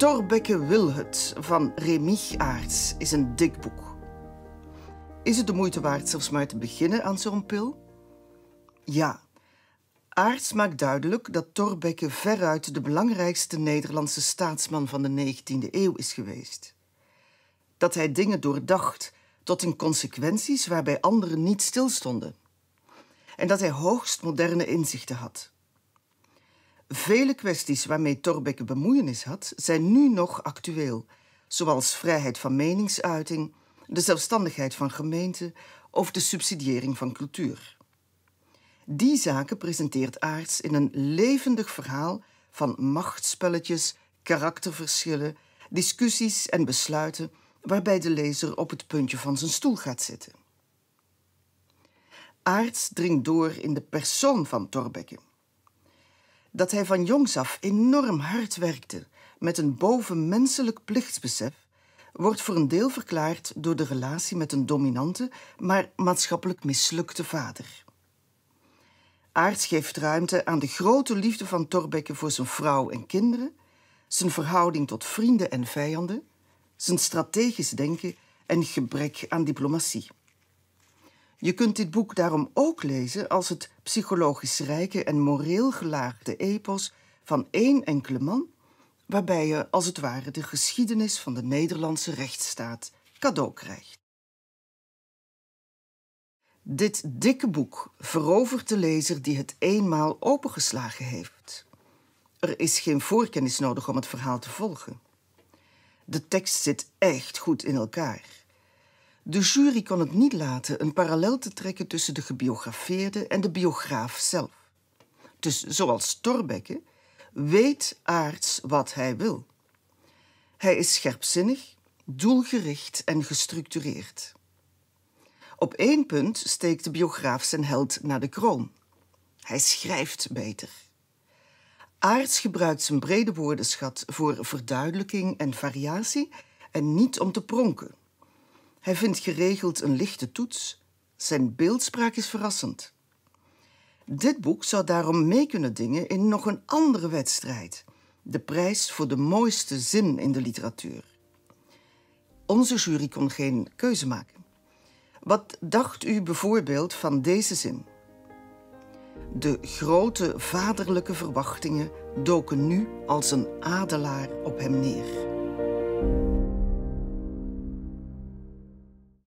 Thorbecke wil van Remig Aarts is een dik boek. Is het de moeite waard zelfs maar te beginnen aan zo'n pil? Ja. Aarts maakt duidelijk dat Thorbecke veruit de belangrijkste Nederlandse staatsman van de 19e eeuw is geweest. Dat hij dingen doordacht tot in consequenties waarbij anderen niet stilstonden. En dat hij hoogst moderne inzichten had. Vele kwesties waarmee Torbekke bemoeienis had, zijn nu nog actueel, zoals vrijheid van meningsuiting, de zelfstandigheid van gemeenten of de subsidiëring van cultuur. Die zaken presenteert Aarts in een levendig verhaal van machtspelletjes, karakterverschillen, discussies en besluiten waarbij de lezer op het puntje van zijn stoel gaat zitten. Aarts dringt door in de persoon van Torbekke dat hij van jongs af enorm hard werkte met een bovenmenselijk plichtsbesef, wordt voor een deel verklaard door de relatie met een dominante, maar maatschappelijk mislukte vader. Aarts geeft ruimte aan de grote liefde van Thorbecke voor zijn vrouw en kinderen, zijn verhouding tot vrienden en vijanden, zijn strategisch denken en gebrek aan diplomatie. Je kunt dit boek daarom ook lezen als het psychologisch rijke en moreel gelaagde epos van één enkele man, waarbij je als het ware de geschiedenis van de Nederlandse rechtsstaat cadeau krijgt. Dit dikke boek verovert de lezer die het eenmaal opengeslagen heeft. Er is geen voorkennis nodig om het verhaal te volgen. De tekst zit echt goed in elkaar. De jury kon het niet laten een parallel te trekken tussen de gebiografeerde en de biograaf zelf. Dus zoals Torbekke weet Aarts wat hij wil. Hij is scherpzinnig, doelgericht en gestructureerd. Op één punt steekt de biograaf zijn held naar de kroon. Hij schrijft beter. Aarts gebruikt zijn brede woordenschat voor verduidelijking en variatie en niet om te pronken. Hij vindt geregeld een lichte toets. Zijn beeldspraak is verrassend. Dit boek zou daarom mee kunnen dingen in nog een andere wedstrijd: de prijs voor de mooiste zin in de literatuur. Onze jury kon geen keuze maken. Wat dacht u bijvoorbeeld van deze zin? De grote vaderlijke verwachtingen doken nu als een adelaar op hem neer.